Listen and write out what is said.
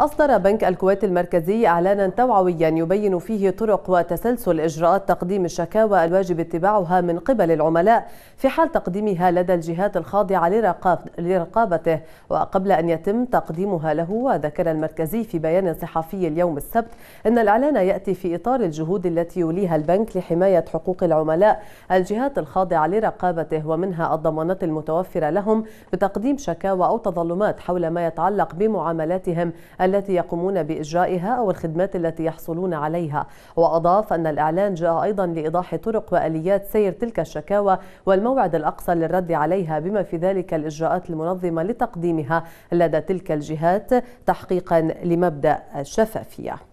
أصدر بنك الكويت المركزي إعلانا توعويا يبين فيه طرق وتسلسل إجراءات تقديم الشكاوى الواجب اتباعها من قبل العملاء في حال تقديمها لدى الجهات الخاضعة لرقابته وقبل أن يتم تقديمها له وذكر المركزي في بيان صحفي اليوم السبت أن الإعلان يأتي في إطار الجهود التي يوليها البنك لحماية حقوق العملاء الجهات الخاضعة لرقابته ومنها الضمانات المتوفرة لهم بتقديم شكاوى أو تظلمات حول ما يتعلق بمعاملاتهم التي يقومون بإجرائها أو الخدمات التي يحصلون عليها وأضاف أن الإعلان جاء أيضا لإيضاح طرق وآليات سير تلك الشكاوى والموعد الأقصى للرد عليها بما في ذلك الإجراءات المنظمة لتقديمها لدى تلك الجهات تحقيقا لمبدأ الشفافية